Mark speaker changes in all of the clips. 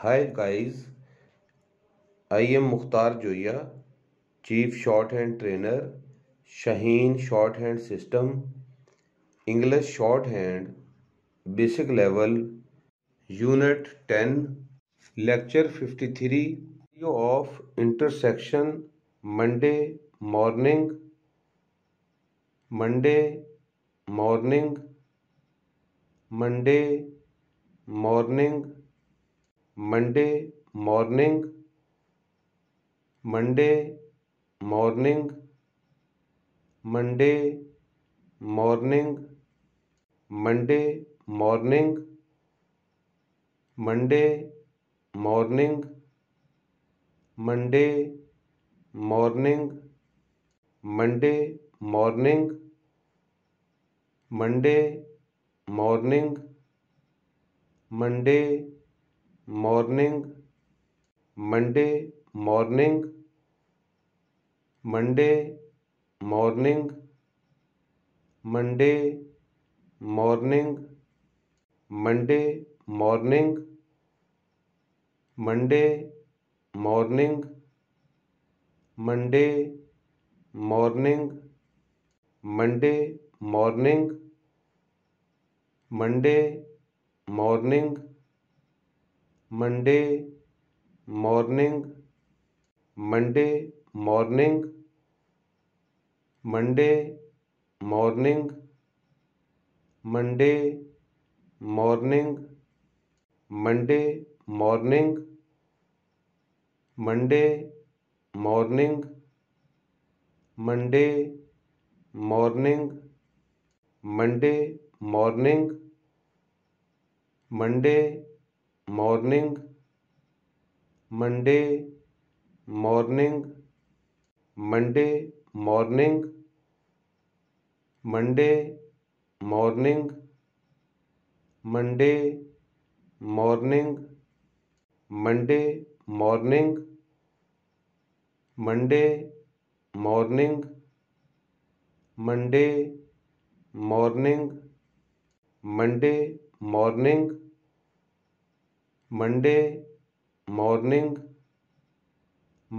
Speaker 1: hi guys I am Mukhtar Zoya chief shorthand trainer Shaheen shorthand system English shorthand basic level unit ten lecture fifty three of intersection Monday morning Monday morning Monday morning Monday morning Monday morning Monday morning Monday morning Monday morning Monday morning Monday morning Monday morning Monday morning Monday morning Monday morning Monday morning Monday morning Monday morning Monday morning Monday morning Monday morning Monday morning Monday morning Monday morning Monday morning Monday morning Monday morning Monday morning Monday morning Monday morning Monday morning Monday morning Monday morning Monday morning Monday morning Monday morning Monday morning Monday morning Monday morning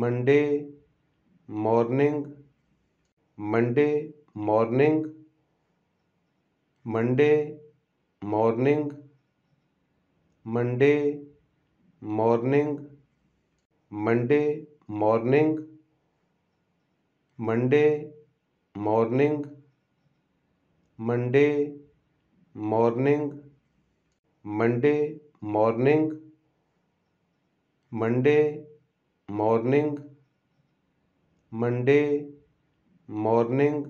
Speaker 1: Monday morning Monday morning Monday morning Monday morning Monday morning Monday morning Monday morning Monday morning Monday morning Monday morning